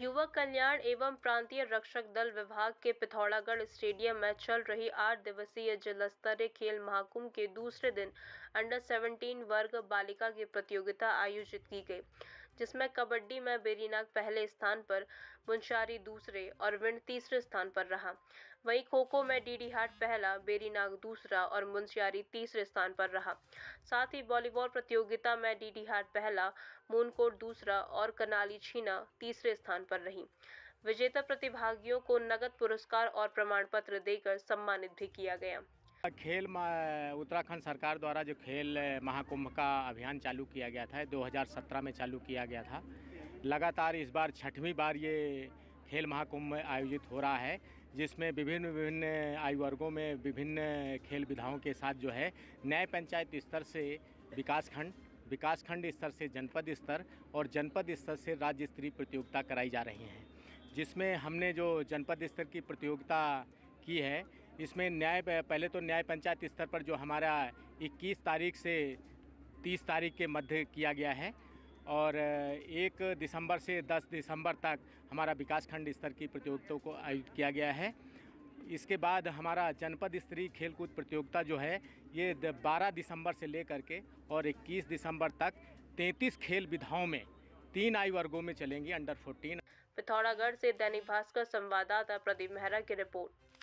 युवा कल्याण एवं प्रांतीय रक्षक दल विभाग के पिथौरागढ़ स्टेडियम में चल रही आठ दिवसीय जिला स्तरीय खेल महाकुंभ के दूसरे दिन अंडर 17 वर्ग बालिका की प्रतियोगिता आयोजित की गई जिसमें कबड्डी में बेरीनाग पहले स्थान पर मुंशारी दूसरे और विंड तीसरे स्थान पर रहा वहीं खो खो में डीडी हाट पहला बेरीनाग दूसरा और मुंशियारी तीसरे स्थान पर रहा साथ ही वॉलीबॉल प्रतियोगिता में डीडी हाट पहला मूनकोट दूसरा और कनाली छीना तीसरे स्थान पर रही विजेता प्रतिभागियों को नगद पुरस्कार और प्रमाण पत्र देकर सम्मानित भी किया गया खेल उत्तराखंड सरकार द्वारा जो खेल महाकुंभ का अभियान चालू किया गया था 2017 में चालू किया गया था लगातार इस बार छठवीं बार ये खेल महाकुंभ आयोजित हो रहा है जिसमें विभिन्न विभिन्न आयु वर्गों में विभिन्न खेल विधाओं के साथ जो है नए पंचायत स्तर से विकासखंड विकासखंड स्तर से जनपद स्तर और जनपद स्तर से राज्य स्तरीय प्रतियोगिता कराई जा रही हैं जिसमें हमने जो जनपद स्तर की प्रतियोगिता की है इसमें न्याय पहले तो न्याय पंचायत स्तर पर जो हमारा 21 तारीख से 30 तारीख के मध्य किया गया है और एक दिसंबर से 10 दिसंबर तक हमारा विकास खंड स्तर की प्रतियोगिताओं को आयोजित किया गया है इसके बाद हमारा जनपद स्तरीय खेलकूद प्रतियोगिता जो है ये 12 दिसंबर से लेकर के और 21 दिसंबर तक 33 खेल विधाओं में तीन आयु वर्गों में चलेंगी अंडर 14 पिथौरागढ़ से दैनिक भास्कर संवाददाता प्रदीप मेहरा की रिपोर्ट